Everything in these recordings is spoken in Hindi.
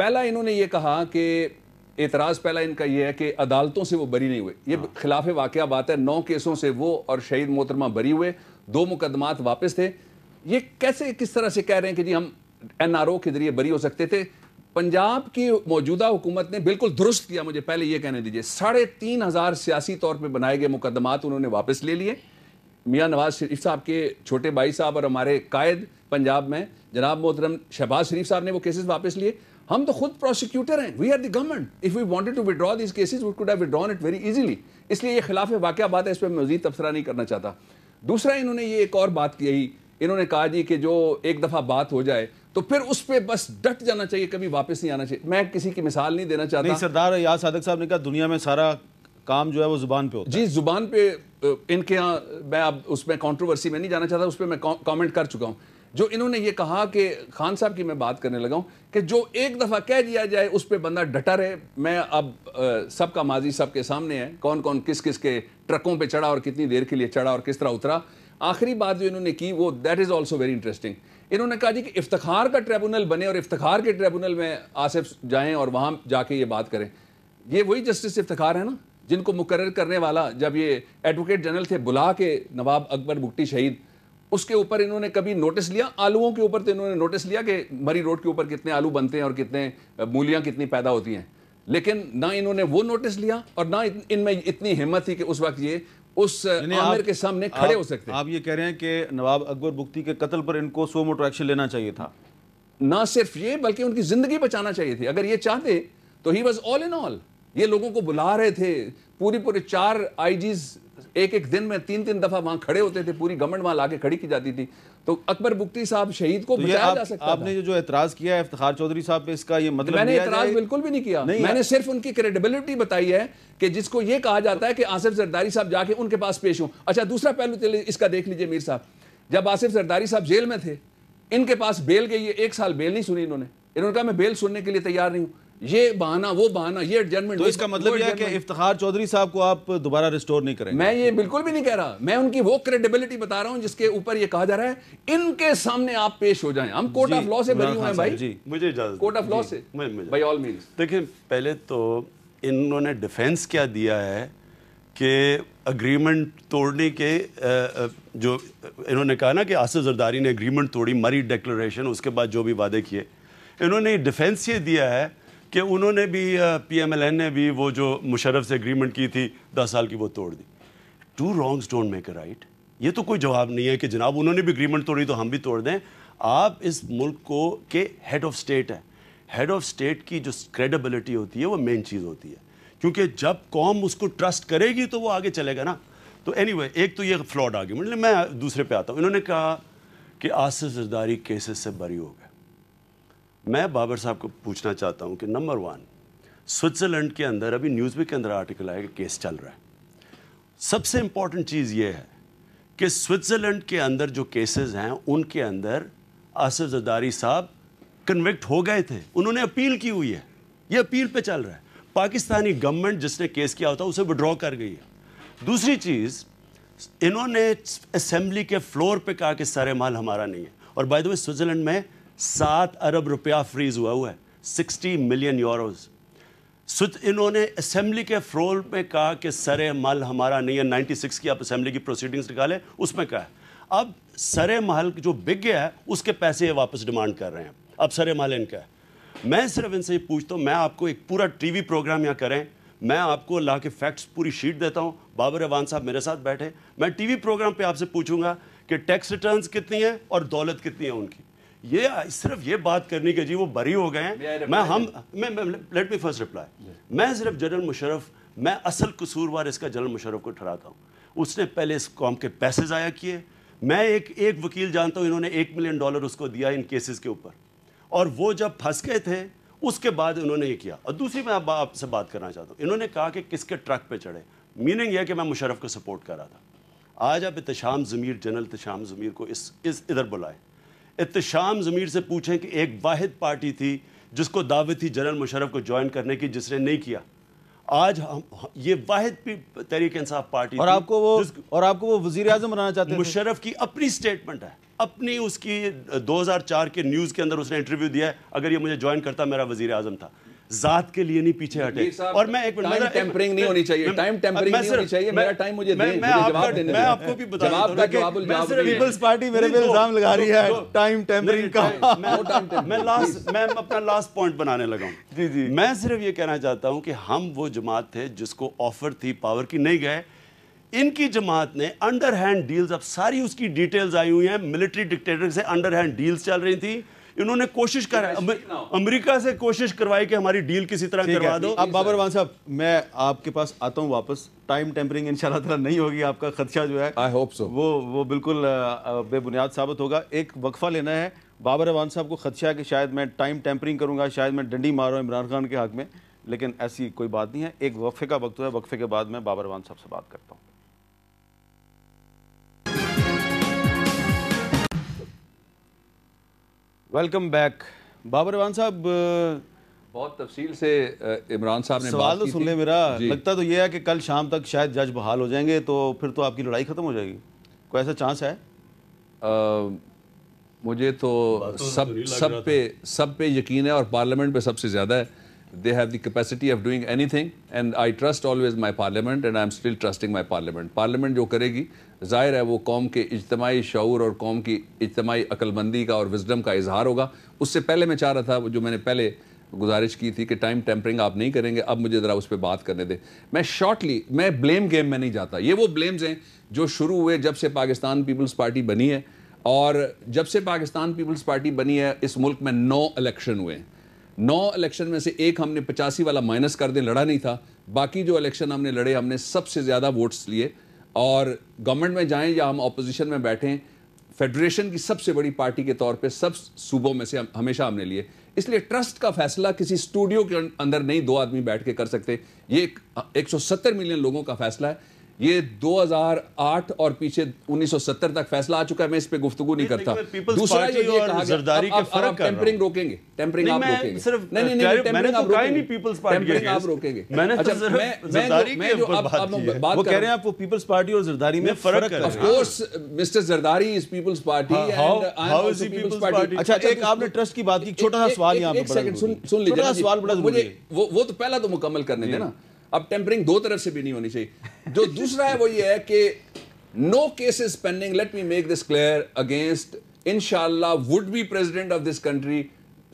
पहला इन्होंने ये कहा कि एतराज पहला इनका यह है कि अदालतों से वो बरी नहीं हुए ये हाँ। खिलाफ वाक़ बात है नौ केसों से वो और शहीद मोहतरमा बरी हुए दो मुकदमात वापस थे ये कैसे किस तरह से कह रहे हैं कि जी हम एन आर ओ के जरिए बरी हो सकते थे पंजाब की मौजूदा हुकूमत ने बिल्कुल दुरुस्त किया मुझे पहले ये कहने दीजिए साढ़े तीन हज़ार सियासी तौर पर बनाए गए मुकदमात उन्होंने वापस ले लिए मियाँ नवाज शरीफ साहब के छोटे भाई साहब और हमारे कायद पंजाब में जनाब मोहतरम शहबाज शरीफ साहब ने वो केसेस वापस लिए हम तो खुद प्रोसिक्यूटर हैं we are the government if we wanted to withdraw this cases we could have withdrawn it very easily इसलिए ये खिलाफ वाक्य बात है इस पर मजीद तबसरा नहीं करना चाहता दूसरा इन्होंने ये एक और बात कही इन्होंने कहा जी कि जो एक दफ़ा बात हो जाए तो फिर उस पर बस डट जाना चाहिए कभी वापस नहीं आना चाहिए मैं किसी की मिसाल नहीं देना चाहता नहीं सरदार याद सादक साहब ने कहा दुनिया में सारा काम जो है वो जुबान पे होता जी जुबान पे इनके यहाँ मैं अब उसमें कंट्रोवर्सी में नहीं जाना चाहता उस पर मैं कमेंट कर चुका हूँ जो इन्होंने ये कहा कि खान साहब की मैं बात करने लगा हूँ कि जो एक दफ़ा कह दिया जाए उस पर बंदा डटा रहे मैं अब सबका माजी सबके सामने है कौन कौन किस किस के ट्रकों पर चढ़ा और कितनी देर के लिए चढ़ा और किस तरह उतरा आखिरी बात जो इन्होंने की वो that is also very interesting इन्होंने कहा जी कि इफ्तार का ट्रिब्यूनल बने और इफ्तार के ट्रिब्यूनल में आसिफ जाएँ और वहाँ जाके ये बात करें ये वही जस्टिस इफ्तार है ना जिनको मुकर करने वाला जब ये एडवोकेट जनरल थे बुला के नवाब अकबर बुट्टी शहीद उसके ऊपर इन्होंने कभी नोटिस लिया आलूओं के ऊपर तो इन्होंने नोटिस लिया कि मरी रोड के ऊपर कितने आलू बनते हैं और कितने मूलियाँ कितनी पैदा होती हैं लेकिन ना इन्होंने वो नोटिस लिया और ना इनमें इतनी हिम्मत थी कि उस वक्त ये उस आमिर के सामने खड़े हो सकते आप ये कह रहे हैं कि नवाब अकबर बुख्ती के कत्ल पर इनको सो मोटो एक्शन लेना चाहिए था ना सिर्फ ये बल्कि उनकी ज़िंदगी बचाना चाहिए थी अगर ये चाहते तो he was all in all ये लोगों को बुला रहे थे पूरी पूरे चार आईजीज एक एक दिन में तीन तीन दफा वहां खड़े होते थे पूरी गवर्नमेंट वहां लाके खड़ी की जाती थी तो अकबर बुक्ति साहब शहीद को तो बचाया आप, जा सकता आपने जो, एतराज किया है इफ्तार चौधरी साहब पे इसका ये मतलब मैंने एतराज बिल्कुल भी नहीं किया नहीं मैंने सिर्फ उनकी क्रेडिबिलिटी बताई है कि जिसको ये कहा जाता है कि आसिफ जरदारी साहब जाके उनके पास पेश हो अच्छा दूसरा पहलू इसका देख लीजिए मीर साहब जब आसिफ जरदारी साहब जेल में थे इनके पास बेल गई है एक साल बेल नहीं सुनी इन्होंने इन्होंने कहा मैं बेल सुनने के लिए तैयार नहीं हूँ ये बहाना वो बहाना ये एडजमेंट तो इसका मतलब यह कि इफ्तार चौधरी साहब को आप दोबारा रिस्टोर नहीं करें मैं ये बिल्कुल भी नहीं कह रहा मैं उनकी वो क्रेडिबिलिटी बता रहा हूं जिसके ऊपर ये कहा जा रहा है इनके सामने आप पेश हो जाएं हम कोर्ट ऑफ लॉ से बरी हुए हैं भाई जी मुझे कोर्ट ऑफ लॉ से बाई ऑल मीन देखिए पहले तो इन्होंने डिफेंस क्या दिया है कि अग्रीमेंट तोड़ने के जो इन्होंने कहा ना कि आसिफ जरदारी ने अग्रीमेंट तोड़ी मरी डिक्लेरेशन उसके बाद जो भी वादे किए इन्होंने डिफेंस ये दिया है कि उन्होंने भी पी एम एल एन ने भी वो जो मुशरफ से एग्रीमेंट की थी दस साल की वो तोड़ दी two wrongs don't make a right ये तो कोई जवाब नहीं है कि जनाब उन्होंने भी अग्रीमेंट तोड़ी तो हम भी तोड़ दें आप इस मुल्क को के हेड ऑफ स्टेट हैं हेड ऑफ स्टेट की जो क्रेडिबिलिटी होती है वो मेन चीज़ होती है क्योंकि जब कौम उसको ट्रस्ट करेगी तो वो आगे चलेगा ना तो एनी anyway, एक तो ये फ्लॉड आर्ग्यूमेंट मैं दूसरे पे आता हूँ इन्होंने कहा कि आसिफ जरदारी केसेस से बरी हो गए मैं बाबर साहब को पूछना चाहता हूँ कि नंबर वन स्विट्ज़रलैंड के अंदर अभी न्यूज़ के अंदर आर्टिकल आया कि केस चल रहा है सबसे इम्पॉर्टेंट चीज़ ये है कि स्विट्ज़रलैंड के अंदर जो केसेस हैं उनके अंदर आसिफ जदारी साहब कन्विक्ट हो गए थे उन्होंने अपील की हुई है ये अपील पे चल रहा है पाकिस्तानी गवर्नमेंट जिसने केस किया होता उसे विड्रॉ कर गई है दूसरी चीज़ इन्होंने असेंबली के फ्लोर पर कहा कि सारे माल हमारा नहीं है और बाय द वे स्विट्ज़रलैंड में सात अरब रुपया फ्रीज हुआ हुआ है सिक्सटी मिलियन यूरोस सुत इन्होंने असेंबली के फ्रोल में कहा कि सरे मल हमारा नहीं है नाइन्टी सिक्स की आप असेंबली की प्रोसीडिंग्स निकालें उसमें कहा है अब सरे महल जो बिक गया है उसके पैसे ये वापस डिमांड कर रहे हैं अब सरे महल इनका है मैं सिर्फ इनसे पूछता हूँ मैं आपको एक पूरा टीवी प्रोग्राम यहाँ करें मैं आपको ला के फैक्ट्स पूरी शीट देता हूँ बाबर रवान साहब मेरे साथ बैठे मैं टीवी प्रोग्राम पे आपसे पूछूंगा कि टैक्स रिटर्न्स कितनी है और दौलत कितनी है उनकी ये सिर्फ ये बात करनी कि जी वो बरी हो गए हैं मैं हम मैं लेट मी फर्स्ट रिप्लाई मैं सिर्फ जनरल मुशरफ मैं असल कसूरवार इसका जनरल मुशरफ को ठहराता हूँ उसने पहले इस कॉम के पैसे ज़ाया किए मैं एक एक वकील जानता हूँ इन्होंने एक मिलियन डॉलर उसको दिया इन केसेस के ऊपर और वो जब फंस गए थे उसके बाद उन्होंने ये किया और दूसरी मैं आपसे बात करना चाहता हूँ इन्होंने कहा कि किसके ट्रक पे चढ़े मीनिंग यह कि मैं मुशरफ को सपोर्ट कर रहा था आज आप इतशाम ज़मीर जनरल तशाम ज़मीर को इस इस इधर बुलाएं इतशाम ज़मीर से पूछें कि एक वाद पार्टी थी जिसको दावे थी जनरल मुशरफ को ज्वाइन करने की जिसने नहीं किया आज हम ये वाहिद तहरीक इंसाफ पार्टी और आपको वो और आपको वो वजीर अजम बनाना चाहते हैं मुशरफ की अपनी स्टेटमेंट है अपनी उसकी 2004 के न्यूज़ के अंदर उसने इंटरव्यू दिया है अगर ये मुझे ज्वाइन करता मेरा वजीर अजम था जात के लिए नहीं पीछे हटे और मैं एक मिनट टेम्परिंग नहीं होनी चाहिए टाइम टेम्परिंग नहीं होनी चाहिए मेरा टाइम मुझे दे मैं मैं आपको भी बता रहा हूं मैं सिर्फ पीपल्स पार्टी मेरे पे तो- इल्जाम लगा रही तो- है टाइम तो- टेम्परिंग का मैं लास्ट मैं अपना लास्ट पॉइंट बनाने लगा हूं जी जी मैं सिर्फ ये कहना चाहता हूं कि हम वो जमात थे जिसको ऑफर थी पावर की नहीं गए इनकी जमात ने अंडर हैंड डील्स अब सारी उसकी डिटेल्स आई हुई हैं मिलिट्री डिक्टेटर से अंडर हैंड डील्स चल रही थी इन्होंने कोशिश कर अमेरिका से कोशिश करवाई कि हमारी डील किसी तरह करवा दो अब बाबर वान साहब मैं आपके पास आता हूँ वापस टाइम टेम्परिंग इंशाल्लाह ताला नहीं होगी आपका खदशा जो है आई होप सो वो वो बिल्कुल बेबुनियाद साबित होगा एक वक्फा लेना है बाबर अवान साहब को खदशा है कि शायद मैं टाइम टेम्परिंग करूँगा शायद मैं डंडी हूँ इमरान खान के हक में लेकिन ऐसी कोई बात नहीं है एक वक्फे का वक्त है वक्फे के बाद मैं बाबर अवान साहब से बात करता हूँ वेलकम बैक बाबर रवान साहब बहुत तफसील से इमरान साहब ने सवाल तो सुन ले मेरा लगता तो ये है कि कल शाम तक शायद जज बहाल हो जाएंगे तो फिर तो आपकी लड़ाई ख़त्म हो जाएगी कोई ऐसा चांस है आ, मुझे तो, तो सब सब पे सब पे यकीन है और पार्लियामेंट पे सबसे ज़्यादा है They have the capacity of doing anything and I trust always my parliament and I'm still trusting my parliament. Parliament जो करेगी ज़ाहिर है वो कौम के इजतमाही शूर और कौम की इजतमाही अक्लमंदी का और विजडम का इजहार होगा उससे पहले मैं चाह रहा था जो मैंने पहले गुजारिश की थी कि टाइम टेम्परिंग आप नहीं करेंगे अब मुझे ज़रा उस पर बात करने दें मैं शॉर्टली मैं ब्लेम गेम में नहीं जाता ये वो ब्लेम्स हैं जो शुरू हुए जब से पाकिस्तान पीपल्स पार्टी बनी है और जब से पाकिस्तान पीपल्स पार्टी बनी है इस मुल्क में नौ इलेक्शन हुए हैं नौ इलेक्शन में से एक हमने पचासी वाला माइनस कर दें लड़ा नहीं था बाकी जो इलेक्शन हमने लड़े हमने सबसे ज़्यादा वोट्स लिए और गवर्नमेंट में जाएं या हम अपोजिशन में बैठें फेडरेशन की सबसे बड़ी पार्टी के तौर पे सब सूबों में से हम, हमेशा हमने लिए इसलिए ट्रस्ट का फैसला किसी स्टूडियो के अं-, अंदर नहीं दो आदमी बैठ के कर सकते ये एक एक मिलियन लोगों का फैसला है ये 2008 और पीछे 1970 तक फैसला आ चुका है मैं इस पर गुफ्तु नहीं करता दूसरा ये टेम्परिंग रोकेंगे टेम्परिंग आप रोकेंगे नहीं पीपल्स तो तो अच्छा, पार्टी बात कह रहे हैं आप वो पीपल्स पार्टी और जरदारी में फर्क मिस्टर जरदारी इज पीपल्स पार्टी पीपल्स पार्टी अच्छा एक आपने ट्रस्ट की बात की छोटा सा सवाल यहाँ पे सुन लीजिए सवाल बड़ा वो वो तो पहला तो मुकम्मल करने देना अब टेम्परिंग दो तरफ से भी नहीं होनी चाहिए जो दूसरा है वो ये है कि no case is pending let me make this clear against इनशाला would be president of this country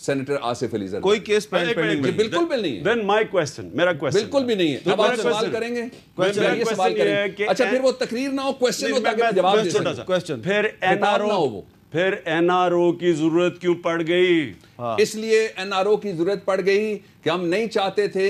senator Asif Ali Zardari कोई केस पेंडिंग नहीं बिल्कुल भी नहीं देन माय क्वेश्चन मेरा क्वेश्चन बिल्कुल भी नहीं है तो अब आप सवाल करेंगे क्वेश्चन ये सवाल करेंगे अच्छा फिर वो तकरीर ना हो क्वेश्चन हो ताकि जवाब दे सकूं क्वेश्चन फिर एनआरओ ना हो वो फिर एनआरओ की जरूरत क्यों पड़ गई हाँ। इसलिए एनआरओ की जरूरत पड़ गई कि हम नहीं चाहते थे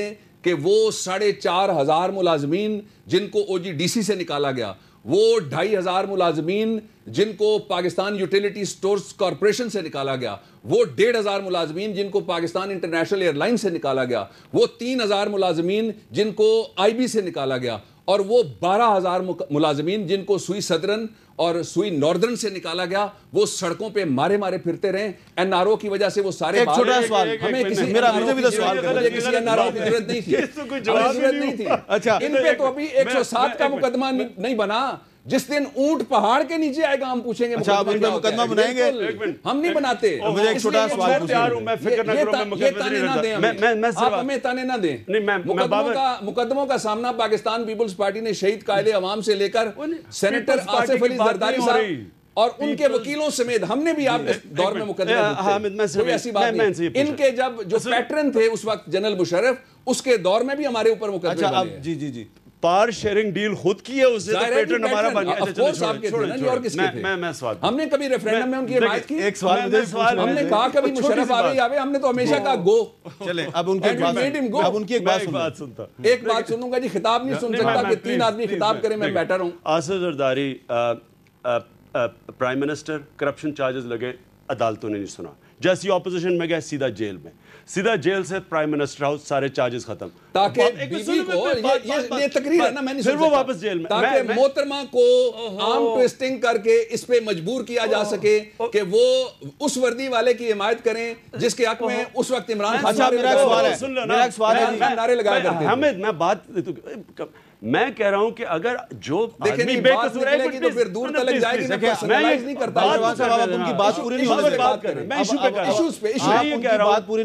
कि वो साढ़े चार हज़ार मुलाजमीन जिनको ओ जी डी सी से निकाला गया वो ढाई हज़ार मुलाजमीन जिनको पाकिस्तान यूटिलिटी स्टोर्स कॉरपोरेशन से निकाला गया वो डेढ़ हज़ार मुलाजमीन जिनको पाकिस्तान इंटरनेशनल एयरलाइन से निकाला गया वो तीन हज़ार मुलाजमीन जिनको आई बी से निकाला गया और वो बारह हज़ार मुलाजमीन जिनको सुई सदरन और सुई नॉर्दर्न से निकाला गया वो सड़कों पे मारे मारे फिरते रहे एनआरओ की वजह से वो सारे एक छोटा सवाल हमें किसी मेरा मुझे भी तो सवाल मुझे किसी एनआरओ की जरूरत नहीं थी जरूरत नहीं थी अच्छा इन पे तो अभी 107 का मुकदमा नहीं बना जिस दिन ऊंट पहाड़ के नीचे आएगा हम पूछेंगे अच्छा, आप उन मुकदमा बनाएंगे हम नहीं बनाते मुझे एक छोटा सवाल तैयार हूं मैं फिक्र ना करो मैं मुकदमे ना दें मैं मैं मैं आप हमें ताने ना दें नहीं मैं मुकदमों का मुकदमों का सामना पाकिस्तान पीपल्स पार्टी ने शहीद कायदे अवाम से लेकर सेनेटर आसिफ अली जरदारी साहब और उनके वकीलों समेत हमने भी आप इस दौर में मुकदमे इनके जब जो पैटर्न थे उस वक्त जनरल मुशरफ उसके दौर में भी हमारे ऊपर मुकदमे अच्छा, जी जी जी पार शेयरिंग डील खुद की है उसे पैटर्न तो हमारा बन गया अच्छा छोड़ो आप छोड़ो मैं मैं मैं सवाल हमने कभी रेफरेंडम में उनकी हिमायत की एक सवाल मुझे सवाल हमने कहा कभी मुशर्रफ आवे आवे हमने तो हमेशा कहा गो चले अब उनके बात अब उनकी एक बात सुनता एक बात सुनूंगा जी खिताब नहीं सुन सकता कि तीन आदमी खिताब करें मैं बेटर हूं Asif Zardari prime minister corruption charges लगे अदालतों ने नहीं सुना जैसी ऑपोजिशन में गए सीधा जेल में सीधा जेल से प्राइम मिनिस्टर हाउस सारे चार्जेस खत्म ताकि फिर वो वापस जेल में ताकि मोहतरमा को आम ट्विस्टिंग करके इस पे मजबूर किया जा सके कि वो उस वर्दी वाले की हिमायत करें जिसके हक में उस वक्त इमरान खान नारे लगाया हमें मैं बात मैं कह रहा हूं कि अगर जो आदमी बेकसूर है तो फिर दूर मतलब तक जाएगी नहीं करता बात पूरी नहीं बात कर मैं इशू पे इश्यूज पे